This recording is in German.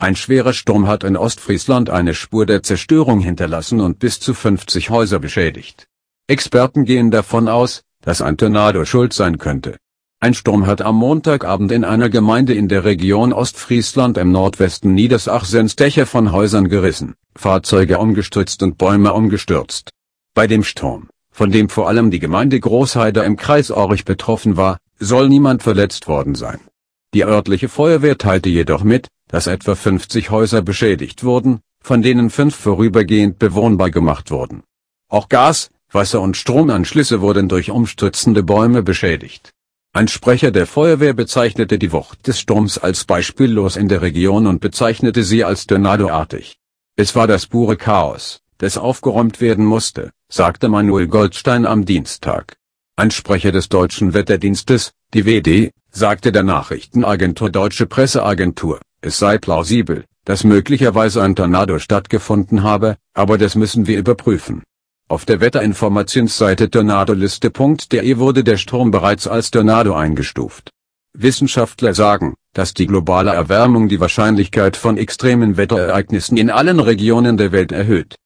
Ein schwerer Sturm hat in Ostfriesland eine Spur der Zerstörung hinterlassen und bis zu 50 Häuser beschädigt. Experten gehen davon aus, dass ein Tornado schuld sein könnte. Ein Sturm hat am Montagabend in einer Gemeinde in der Region Ostfriesland im Nordwesten Niedersachsens Dächer von Häusern gerissen, Fahrzeuge umgestürzt und Bäume umgestürzt. Bei dem Sturm, von dem vor allem die Gemeinde Großheider im Kreis Aurich betroffen war, soll niemand verletzt worden sein. Die örtliche Feuerwehr teilte jedoch mit, dass etwa 50 Häuser beschädigt wurden, von denen fünf vorübergehend bewohnbar gemacht wurden. Auch Gas, Wasser und Stromanschlüsse wurden durch umstürzende Bäume beschädigt. Ein Sprecher der Feuerwehr bezeichnete die Wucht des Sturms als beispiellos in der Region und bezeichnete sie als tornadoartig. Es war das pure Chaos, das aufgeräumt werden musste, sagte Manuel Goldstein am Dienstag. Ein Sprecher des deutschen Wetterdienstes, die WD, sagte der Nachrichtenagentur Deutsche Presseagentur. Es sei plausibel, dass möglicherweise ein Tornado stattgefunden habe, aber das müssen wir überprüfen. Auf der Wetterinformationsseite tornadoliste.de wurde der Sturm bereits als Tornado eingestuft. Wissenschaftler sagen, dass die globale Erwärmung die Wahrscheinlichkeit von extremen Wetterereignissen in allen Regionen der Welt erhöht